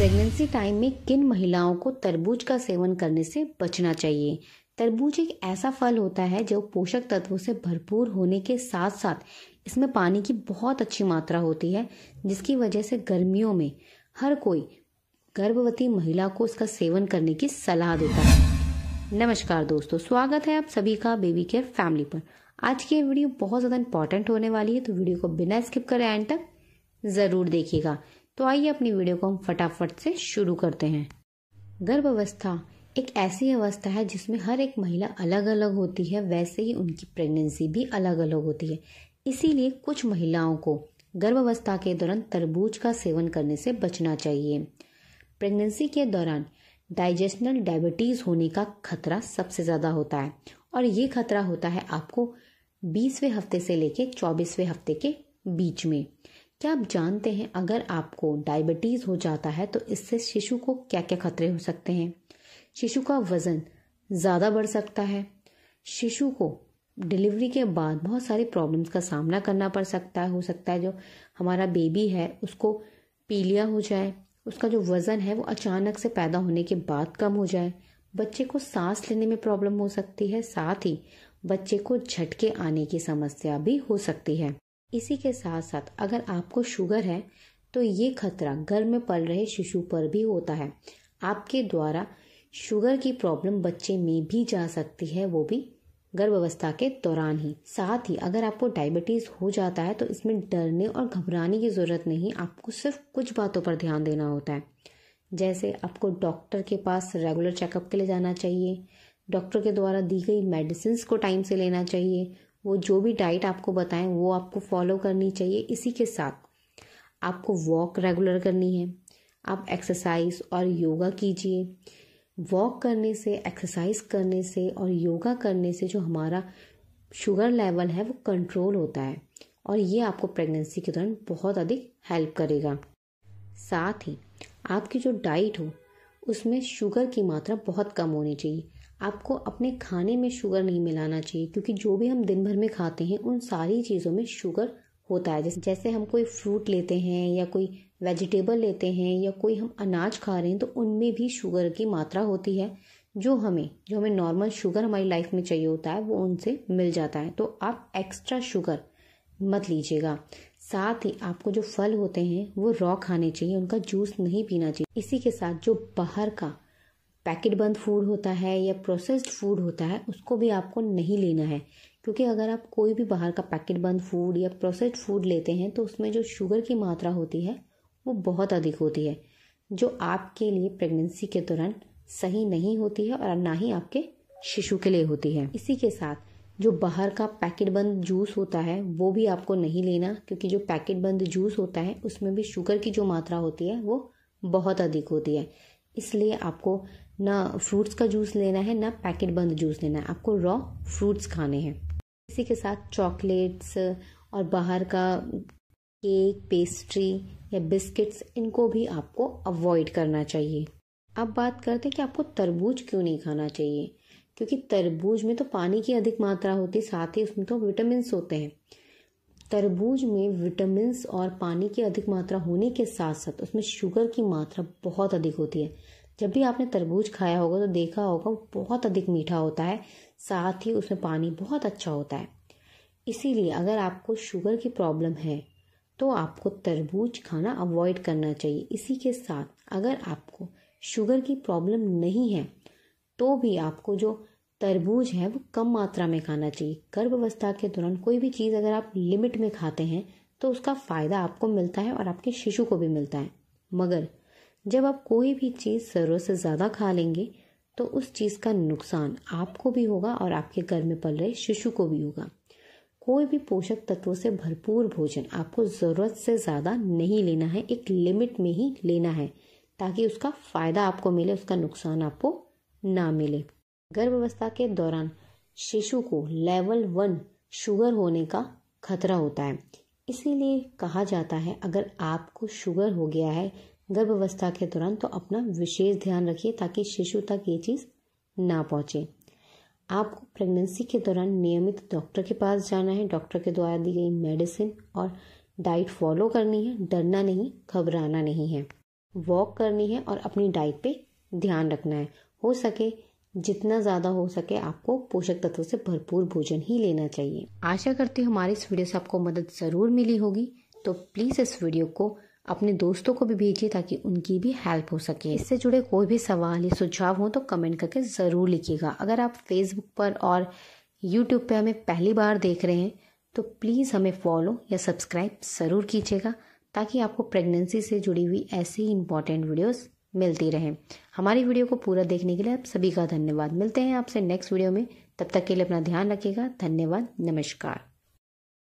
pregnancy time में किन महिलाओं को तरबूज का सेवन करने से बचना चाहिए तरबूज एक ऐसा फल होता है जो पोषक तत्वों से भरपूर होने के साथ साथ इसमें पानी की बहुत अच्छी मात्रा होती है जिसकी वजह से गर्मियों में हर कोई गर्भवती महिला को इसका सेवन करने की सलाह देता है नमस्कार दोस्तों स्वागत है आप सभी का बेबी केयर फैमिली पर आज की वीडियो बहुत ज़्यादा इंपॉर्टेंट होने वाली है तो वीडियो को बिना स्किप करें एंड तक ज़रूर देखिएगा तो आइए अपनी वीडियो को हम फटाफट से शुरू करते हैं गर्भ अवस्था एक ऐसी अवस्था है जिसमें हर एक महिला अलग अलग होती है वैसे ही उनकी प्रेगनेंसी भी अलग अलग होती है इसीलिए कुछ महिलाओं को गर्भावस्था के दौरान तरबूज का सेवन करने से बचना चाहिए प्रेगनेंसी के दौरान डाइजेशनल डायबिटीज़ होने का खतरा सबसे ज़्यादा होता है और ये खतरा होता है आपको बीसवें हफ्ते से लेके चौबीसवें हफ्ते के बीच में क्या आप जानते हैं अगर आपको डायबिटीज़ हो जाता है तो इससे शिशु को क्या क्या खतरे हो सकते हैं शिशु का वज़न ज़्यादा बढ़ सकता है शिशु को डिलीवरी के बाद बहुत सारी प्रॉब्लम्स का सामना करना पड़ सकता है हो सकता है जो हमारा बेबी है उसको पीलिया हो जाए उसका जो वज़न है वो अचानक से पैदा होने के बाद कम हो जाए बच्चे को सांस लेने में प्रॉब्लम हो सकती है साथ ही बच्चे को झटके आने की समस्या भी हो सकती है इसी के साथ साथ अगर आपको शुगर है तो ये खतरा घर में पल रहे शिशु पर भी होता है आपके द्वारा शुगर की प्रॉब्लम बच्चे में भी जा सकती है वो भी गर्भावस्था के दौरान ही साथ ही अगर आपको डायबिटीज़ हो जाता है तो इसमें डरने और घबराने की ज़रूरत नहीं आपको सिर्फ कुछ बातों पर ध्यान देना होता है जैसे आपको डॉक्टर के पास रेगुलर चेकअप के लिए जाना चाहिए डॉक्टर के द्वारा दी गई मेडिसिन को टाइम से लेना चाहिए वो जो भी डाइट आपको बताएं वो आपको फॉलो करनी चाहिए इसी के साथ आपको वॉक रेगुलर करनी है आप एक्सरसाइज और योगा कीजिए वॉक करने से एक्सरसाइज करने से और योगा करने से जो हमारा शुगर लेवल है वो कंट्रोल होता है और ये आपको प्रेगनेंसी के दौरान बहुत अधिक हेल्प करेगा साथ ही आपकी जो डाइट हो उसमें शुगर की मात्रा बहुत कम होनी चाहिए आपको अपने खाने में शुगर नहीं मिलाना चाहिए क्योंकि जो भी हम दिन भर में खाते हैं उन सारी चीज़ों में शुगर होता है जैसे हम कोई फ्रूट लेते हैं या कोई वेजिटेबल लेते हैं या कोई हम अनाज खा रहे हैं तो उनमें भी शुगर की मात्रा होती है जो हमें जो हमें नॉर्मल शुगर हमारी लाइफ में चाहिए होता है वो उनसे मिल जाता है तो आप एक्स्ट्रा शुगर मत लीजिएगा साथ ही आपको जो फल होते हैं वो रॉ खाने चाहिए उनका जूस नहीं पीना चाहिए इसी के साथ जो बाहर का पैकेट बंद फूड होता है या प्रोसेस्ड फूड होता है उसको भी आपको नहीं लेना है क्योंकि अगर आप कोई भी बाहर का पैकेट बंद फूड या प्रोसेस्ड फूड लेते हैं तो उसमें जो शुगर की मात्रा होती है वो बहुत अधिक होती है जो आपके लिए प्रेगनेंसी के दौरान सही नहीं होती है और ना ही आपके शिशु के लिए होती है इसी के साथ जो बाहर का पैकेट बंद जूस होता है वो भी आपको नहीं लेना क्योंकि जो पैकेट बंद जूस होता है उसमें भी शुगर की जो मात्रा होती है वो बहुत अधिक होती है इसलिए आपको ना फ्रूट्स का जूस लेना है ना पैकेट बंद जूस लेना है आपको रॉ फ्रूट्स खाने हैं इसी के साथ चॉकलेट्स और बाहर का केक पेस्ट्री या बिस्किट्स इनको भी आपको अवॉइड करना चाहिए अब बात करते हैं कि आपको तरबूज क्यों नहीं खाना चाहिए क्योंकि तरबूज में तो पानी की अधिक मात्रा होती है साथ ही उसमें तो विटामिन होते हैं तरबूज में विटामिन और पानी की अधिक मात्रा होने के साथ साथ उसमें शुगर की मात्रा बहुत अधिक होती है जब भी आपने तरबूज खाया होगा तो देखा होगा वो बहुत अधिक मीठा होता है साथ ही उसमें पानी बहुत अच्छा होता है इसीलिए अगर आपको शुगर की प्रॉब्लम है तो आपको तरबूज खाना अवॉइड करना चाहिए इसी के साथ अगर आपको शुगर की प्रॉब्लम नहीं है तो भी आपको जो तरबूज है वो कम मात्रा में खाना चाहिए गर्भावस्था के दौरान कोई भी चीज़ अगर आप लिमिट में खाते हैं तो उसका फ़ायदा आपको मिलता है और आपके शिशु को भी मिलता है मगर जब आप कोई भी चीज़ ज़रूरत से ज़्यादा खा लेंगे तो उस चीज़ का नुकसान आपको भी होगा और आपके घर में पल रहे शिशु को भी होगा कोई भी पोषक तत्वों से भरपूर भोजन आपको ज़रूरत से ज़्यादा नहीं लेना है एक लिमिट में ही लेना है ताकि उसका फ़ायदा आपको मिले उसका नुकसान आपको ना मिले गर्भावस्था के दौरान शिशु को लेवल वन शुगर होने का खतरा होता है इसीलिए कहा जाता है अगर आपको शुगर हो गया है गर्भावस्था के दौरान तो अपना विशेष ध्यान रखिए ताकि शिशु तक ये चीज़ ना पहुंचे आपको प्रेगनेंसी के दौरान नियमित डॉक्टर के पास जाना है डॉक्टर के द्वारा दी गई मेडिसिन और डाइट फॉलो करनी है डरना नहीं घबराना नहीं है वॉक करनी है और अपनी डाइट पे ध्यान रखना है हो सके जितना ज़्यादा हो सके आपको पोषक तत्वों से भरपूर भोजन ही लेना चाहिए आशा करती हूँ हमारी इस वीडियो से आपको मदद ज़रूर मिली होगी तो प्लीज़ इस वीडियो को अपने दोस्तों को भी भेजिए ताकि उनकी भी हेल्प हो सके इससे जुड़े कोई भी सवाल या सुझाव हो तो कमेंट करके ज़रूर लिखिएगा अगर आप फेसबुक पर और यूट्यूब पर हमें पहली बार देख रहे हैं तो प्लीज़ हमें फॉलो या सब्सक्राइब ज़रूर कीजिएगा ताकि आपको प्रेगनेंसी से जुड़ी हुई ऐसी ही इंपॉर्टेंट वीडियोस मिलती रहें हमारी वीडियो को पूरा देखने के लिए आप सभी का धन्यवाद मिलते हैं आपसे नेक्स्ट वीडियो में तब तक के लिए अपना ध्यान रखिएगा धन्यवाद नमस्कार